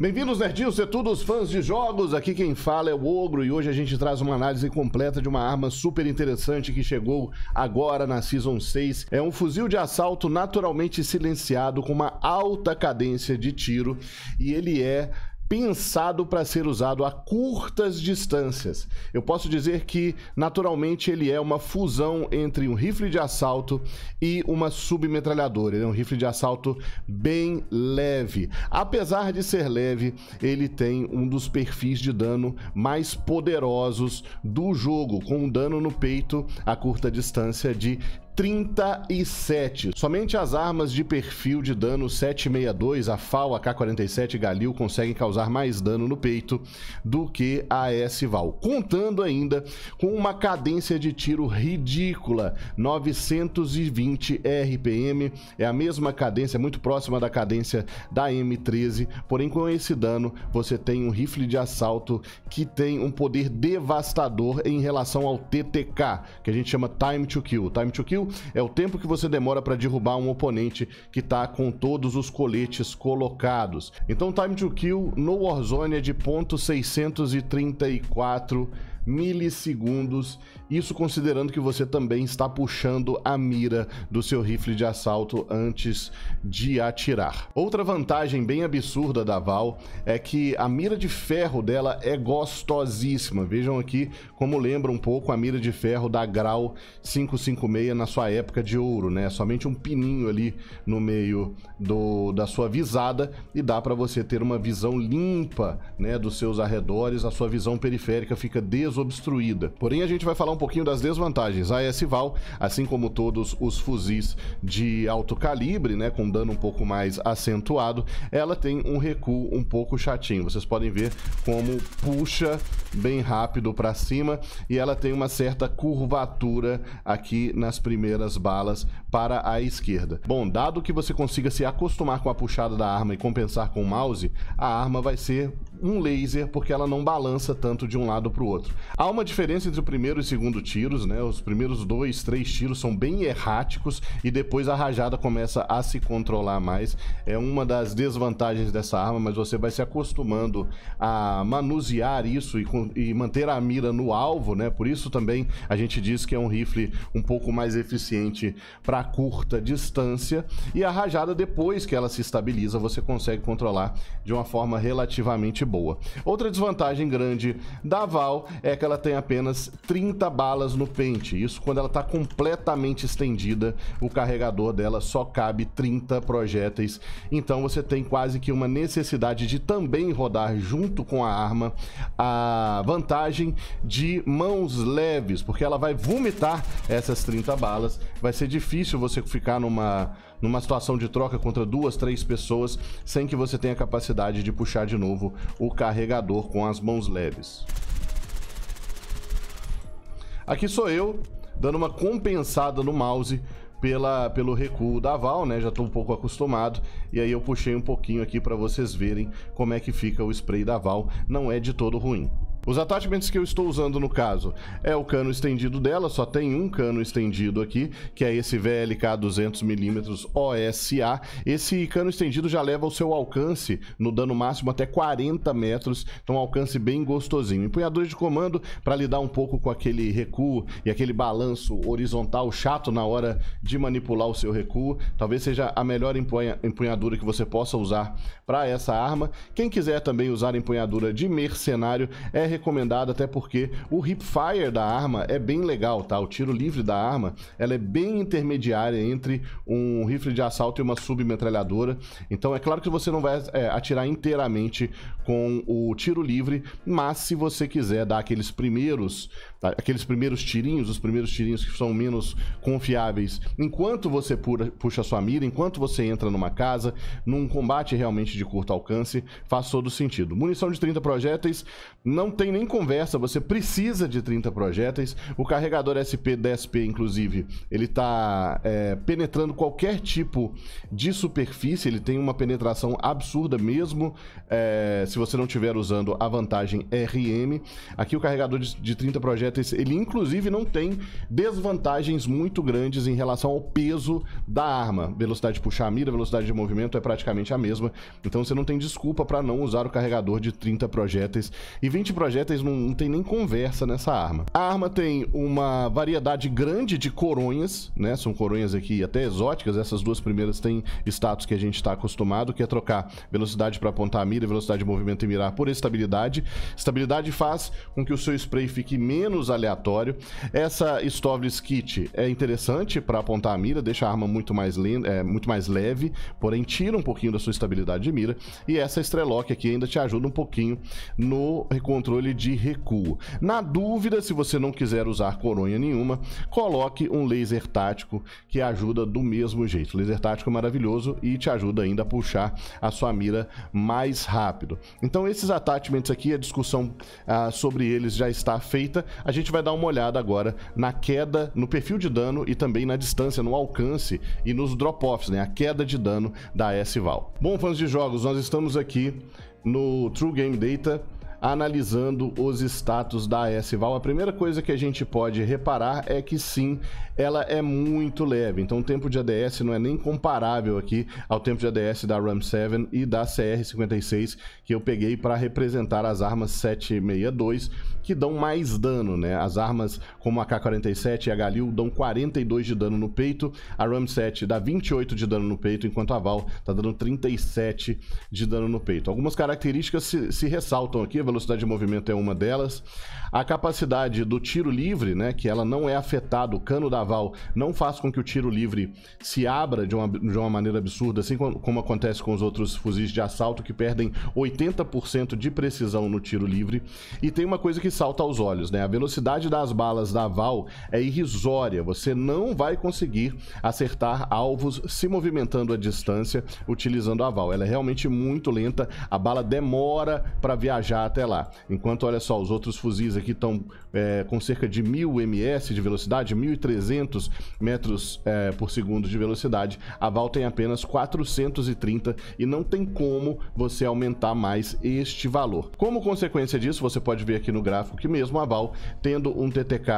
Bem-vindos, nerdinhos, e todos fãs de jogos. Aqui quem fala é o Ogro e hoje a gente traz uma análise completa de uma arma super interessante que chegou agora na Season 6. É um fuzil de assalto naturalmente silenciado com uma alta cadência de tiro e ele é pensado para ser usado a curtas distâncias. Eu posso dizer que, naturalmente, ele é uma fusão entre um rifle de assalto e uma submetralhadora. Ele é um rifle de assalto bem leve. Apesar de ser leve, ele tem um dos perfis de dano mais poderosos do jogo, com um dano no peito a curta distância de 37. Somente as armas de perfil de dano 762, a FAL, a K47 Galil conseguem causar mais dano no peito do que a S-Val, contando ainda com uma cadência de tiro ridícula, 920 RPM, é a mesma cadência, é muito próxima da cadência da M13, porém com esse dano você tem um rifle de assalto que tem um poder devastador em relação ao TTK, que a gente chama Time to Kill. Time to Kill é o tempo que você demora para derrubar um oponente que está com todos os coletes colocados. Então, time to kill no Warzone é de ponto milissegundos. Isso considerando que você também está puxando a mira do seu rifle de assalto antes de atirar. Outra vantagem bem absurda da Val é que a mira de ferro dela é gostosíssima. Vejam aqui como lembra um pouco a mira de ferro da Grau 556 na sua época de ouro, né? Somente um pininho ali no meio do, da sua visada e dá para você ter uma visão limpa, né, dos seus arredores. A sua visão periférica fica desorganizada obstruída. Porém, a gente vai falar um pouquinho das desvantagens. A S-VAL, assim como todos os fuzis de alto calibre, né, com dano um pouco mais acentuado, ela tem um recuo um pouco chatinho. Vocês podem ver como puxa bem rápido para cima e ela tem uma certa curvatura aqui nas primeiras balas para a esquerda. Bom, dado que você consiga se acostumar com a puxada da arma e compensar com o mouse, a arma vai ser um laser, porque ela não balança tanto de um lado para o outro. Há uma diferença entre o primeiro e o segundo tiros, né? Os primeiros dois, três tiros são bem erráticos e depois a rajada começa a se controlar mais. É uma das desvantagens dessa arma, mas você vai se acostumando a manusear isso e, e manter a mira no alvo, né? Por isso também a gente diz que é um rifle um pouco mais eficiente para curta distância. E a rajada, depois que ela se estabiliza, você consegue controlar de uma forma relativamente boa. Outra desvantagem grande da Val é que ela tem apenas 30 balas no pente. Isso quando ela está completamente estendida, o carregador dela só cabe 30 projéteis. Então você tem quase que uma necessidade de também rodar junto com a arma a vantagem de mãos leves, porque ela vai vomitar essas 30 balas. Vai ser difícil você ficar numa numa situação de troca contra duas, três pessoas, sem que você tenha capacidade de puxar de novo o carregador com as mãos leves. Aqui sou eu, dando uma compensada no mouse pela, pelo recuo da Val, né? Já estou um pouco acostumado. E aí eu puxei um pouquinho aqui para vocês verem como é que fica o spray da Val. Não é de todo ruim. Os attachments que eu estou usando no caso é o cano estendido dela, só tem um cano estendido aqui, que é esse VLK 200mm OSA. Esse cano estendido já leva o seu alcance no dano máximo até 40 metros, então um alcance bem gostosinho. Empunhador de comando para lidar um pouco com aquele recuo e aquele balanço horizontal chato na hora de manipular o seu recuo. Talvez seja a melhor empunhadura que você possa usar para essa arma. Quem quiser também usar empunhadura de mercenário é recomendado, até porque o hipfire da arma é bem legal, tá? O tiro livre da arma, ela é bem intermediária entre um rifle de assalto e uma submetralhadora. Então é claro que você não vai é, atirar inteiramente com o tiro livre, mas se você quiser dar aqueles primeiros, tá? aqueles primeiros tirinhos, os primeiros tirinhos que são menos confiáveis, enquanto você pura, puxa sua mira, enquanto você entra numa casa, num combate realmente de curto alcance, faz todo sentido. Munição de 30 projéteis não tem tem nem conversa, você precisa de 30 projéteis. O carregador SP-10P, inclusive, ele está é, penetrando qualquer tipo de superfície, ele tem uma penetração absurda mesmo, é, se você não estiver usando a vantagem RM. Aqui o carregador de, de 30 projéteis, ele inclusive não tem desvantagens muito grandes em relação ao peso da arma. Velocidade de puxar a mira, velocidade de movimento é praticamente a mesma, então você não tem desculpa para não usar o carregador de 30 projéteis. E 20 projéteis projeto, não, não tem nem conversa nessa arma. A arma tem uma variedade grande de coronhas, né? São coronhas aqui até exóticas. Essas duas primeiras têm status que a gente está acostumado, que é trocar velocidade para apontar a mira, velocidade de movimento e mirar por estabilidade. Estabilidade faz com que o seu spray fique menos aleatório. Essa Stovlis Kit é interessante para apontar a mira, deixa a arma muito mais, é, muito mais leve, porém tira um pouquinho da sua estabilidade de mira. E essa Estrelock aqui ainda te ajuda um pouquinho no controle controle de recuo. Na dúvida, se você não quiser usar coronha nenhuma, coloque um laser tático que ajuda do mesmo jeito. O laser tático é maravilhoso e te ajuda ainda a puxar a sua mira mais rápido. Então esses attachments aqui, a discussão ah, sobre eles já está feita. A gente vai dar uma olhada agora na queda, no perfil de dano e também na distância, no alcance e nos drop-offs, né? A queda de dano da S-Val. Bom, fãs de jogos, nós estamos aqui no True Game Data analisando os status da S-Val. A primeira coisa que a gente pode reparar é que sim, ela é muito leve. Então o tempo de ADS não é nem comparável aqui ao tempo de ADS da Ram 7 e da CR-56 que eu peguei para representar as armas 762 que dão mais dano, né? As armas como a K-47 e a Galil dão 42 de dano no peito, a Ram 7 dá 28 de dano no peito, enquanto a Val tá dando 37 de dano no peito. Algumas características se, se ressaltam aqui, velocidade de movimento é uma delas. A capacidade do tiro livre, né, que ela não é afetada, o cano da val não faz com que o tiro livre se abra de uma, de uma maneira absurda, assim como, como acontece com os outros fuzis de assalto que perdem 80% de precisão no tiro livre. E tem uma coisa que salta aos olhos, né? A velocidade das balas da val é irrisória, você não vai conseguir acertar alvos se movimentando à distância utilizando a val. Ela é realmente muito lenta, a bala demora para viajar até até lá. Enquanto, olha só, os outros fuzis aqui estão é, com cerca de 1000 ms de velocidade, 1300 metros é, por segundo de velocidade, a Val tem apenas 430 e não tem como você aumentar mais este valor. Como consequência disso, você pode ver aqui no gráfico que mesmo a Val tendo um TTK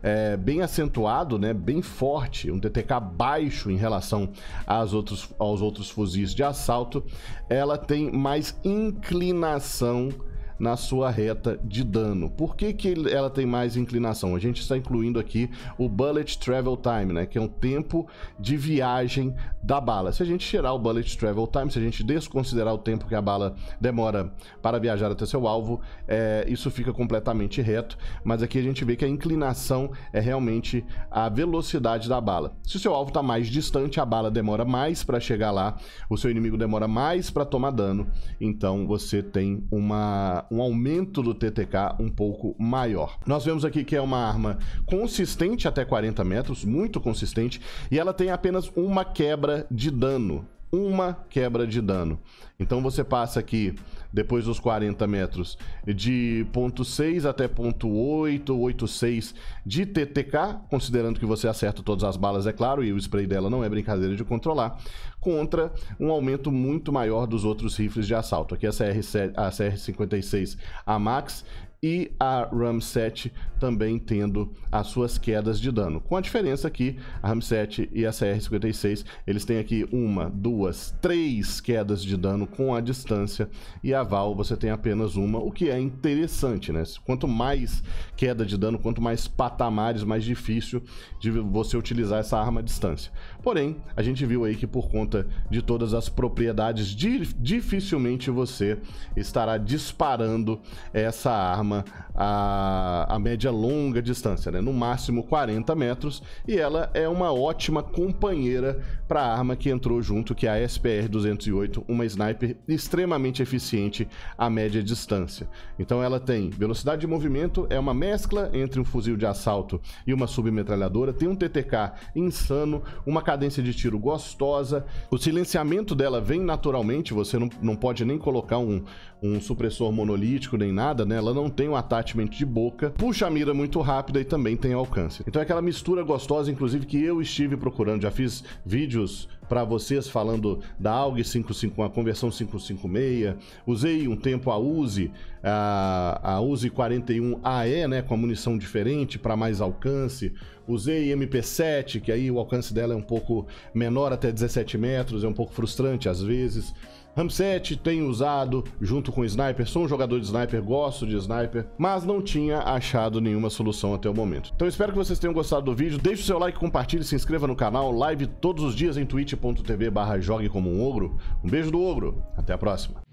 é, bem acentuado, né, bem forte, um TTK baixo em relação às outros, aos outros fuzis de assalto, ela tem mais inclinação na sua reta de dano. Por que, que ela tem mais inclinação? A gente está incluindo aqui o Bullet Travel Time, né, que é um tempo de viagem da bala. Se a gente tirar o Bullet Travel Time, se a gente desconsiderar o tempo que a bala demora para viajar até seu alvo, é, isso fica completamente reto, mas aqui a gente vê que a inclinação é realmente a velocidade da bala. Se o seu alvo está mais distante, a bala demora mais para chegar lá, o seu inimigo demora mais para tomar dano, então você tem uma, um aumento do TTK um pouco maior. Nós vemos aqui que é uma arma consistente até 40 metros, muito consistente, e ela tem apenas uma quebra de dano. Uma quebra de dano. Então você passa aqui depois dos 40 metros, de 0.6 até 0.8, 8.6 de TTK, considerando que você acerta todas as balas, é claro, e o spray dela não é brincadeira de controlar, contra um aumento muito maior dos outros rifles de assalto. Aqui a, CR, a CR-56 a Max e a RAM 7 também tendo as suas quedas de dano. Com a diferença que a RAM 7 e a CR-56, eles têm aqui uma, duas, três quedas de dano com a distância e a você tem apenas uma, o que é interessante, né? Quanto mais queda de dano, quanto mais patamares, mais difícil de você utilizar essa arma à distância. Porém, a gente viu aí que por conta de todas as propriedades, dificilmente você estará disparando essa arma a, a média longa distância, né? No máximo 40 metros, e ela é uma ótima companheira para a arma que entrou junto, que é a SPR-208, uma sniper extremamente eficiente a média distância. Então ela tem velocidade de movimento, é uma mescla entre um fuzil de assalto e uma submetralhadora, tem um TTK insano, uma cadência de tiro gostosa, o silenciamento dela vem naturalmente, você não, não pode nem colocar um, um supressor monolítico nem nada, né? Ela não tem um attachment de boca, puxa a mira muito rápida e também tem alcance. Então é aquela mistura gostosa, inclusive, que eu estive procurando, já fiz vídeos para vocês falando da AUG 55, a conversão 556. Usei um tempo a Uzi, a, a Uzi 41 AE, né, com a munição diferente para mais alcance. Usei MP7, que aí o alcance dela é um pouco menor, até 17 metros, é um pouco frustrante às vezes. Ramset tem usado junto com Sniper, sou um jogador de Sniper, gosto de Sniper, mas não tinha achado nenhuma solução até o momento. Então espero que vocês tenham gostado do vídeo, deixe o seu like, compartilhe, se inscreva no canal, live todos os dias em twitch.tv barra jogue como um ogro. Um beijo do ogro, até a próxima.